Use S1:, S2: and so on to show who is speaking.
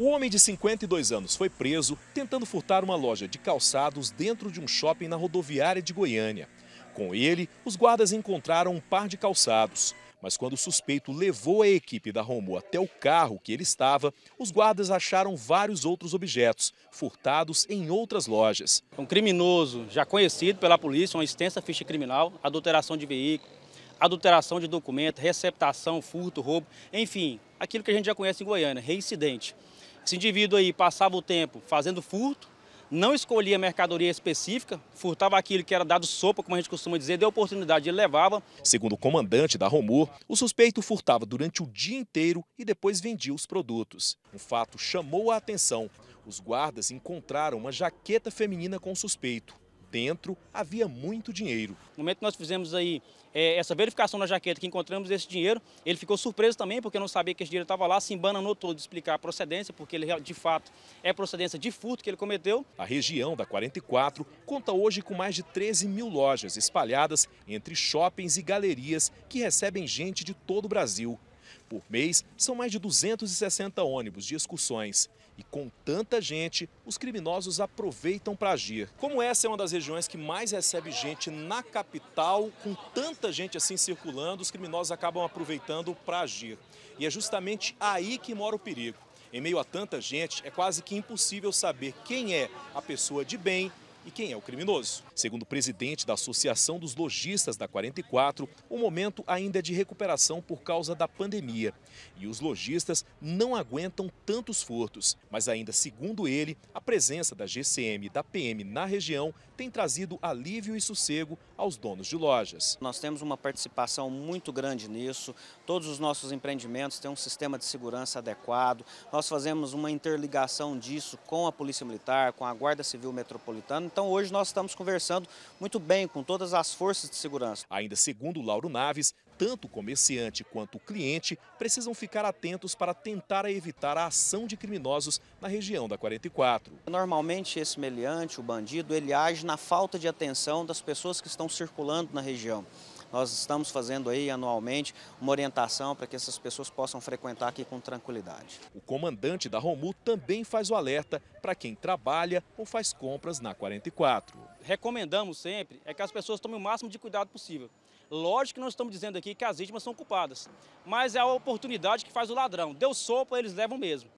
S1: O homem de 52 anos foi preso tentando furtar uma loja de calçados dentro de um shopping na rodoviária de Goiânia. Com ele, os guardas encontraram um par de calçados. Mas quando o suspeito levou a equipe da Romo até o carro que ele estava,
S2: os guardas acharam vários outros objetos, furtados em outras lojas. Um criminoso já conhecido pela polícia, uma extensa ficha criminal, adulteração de veículo, adulteração de documento, receptação, furto, roubo, enfim, aquilo que a gente já conhece em Goiânia, reincidente. Esse indivíduo aí passava o tempo fazendo furto, não escolhia mercadoria específica, furtava aquilo que era dado sopa, como a gente costuma dizer, deu oportunidade, ele levava.
S1: Segundo o comandante da Romor, o suspeito furtava durante o dia inteiro e depois vendia os produtos. O fato chamou a atenção. Os guardas encontraram uma jaqueta feminina com o suspeito dentro havia
S2: muito dinheiro. No momento que nós fizemos aí é, essa verificação na jaqueta que encontramos esse dinheiro, ele ficou surpreso também porque não sabia que esse dinheiro estava lá, se embananou todo de explicar a procedência, porque ele de fato é procedência de furto que ele cometeu.
S1: A região da 44 conta hoje com mais de 13 mil lojas espalhadas entre shoppings e galerias que recebem gente de todo o Brasil. Por mês, são mais de 260 ônibus de excursões. E com tanta gente, os criminosos aproveitam para agir. Como essa é uma das regiões que mais recebe gente na capital, com tanta gente assim circulando, os criminosos acabam aproveitando para agir. E é justamente aí que mora o perigo. Em meio a tanta gente, é quase que impossível saber quem é a pessoa de bem e quem é o criminoso. Segundo o presidente da Associação dos Lojistas da 44, o momento ainda é de recuperação por causa da pandemia. E os lojistas não aguentam tantos furtos. Mas ainda segundo ele, a presença da GCM e da PM na região
S3: tem trazido alívio e sossego aos donos de lojas. Nós temos uma participação muito grande nisso. Todos os nossos empreendimentos têm um sistema de segurança adequado. Nós fazemos uma interligação disso com a Polícia Militar, com a Guarda Civil Metropolitana. Então hoje nós estamos conversando muito bem com todas as forças de segurança. Ainda segundo Lauro Naves,
S1: tanto o comerciante quanto o cliente precisam ficar atentos para tentar evitar a ação
S3: de criminosos na região da 44. Normalmente esse meliante, o bandido, ele age na falta de atenção das pessoas que estão circulando na região. Nós estamos fazendo aí anualmente uma orientação para que essas pessoas possam frequentar aqui com tranquilidade. O comandante da Romu também faz o alerta para quem trabalha ou faz compras na 44.
S2: Recomendamos sempre é que as pessoas tomem o máximo de cuidado possível. Lógico que nós estamos dizendo aqui que as vítimas são culpadas, mas é a oportunidade que faz o ladrão. Deu sopa, eles levam mesmo.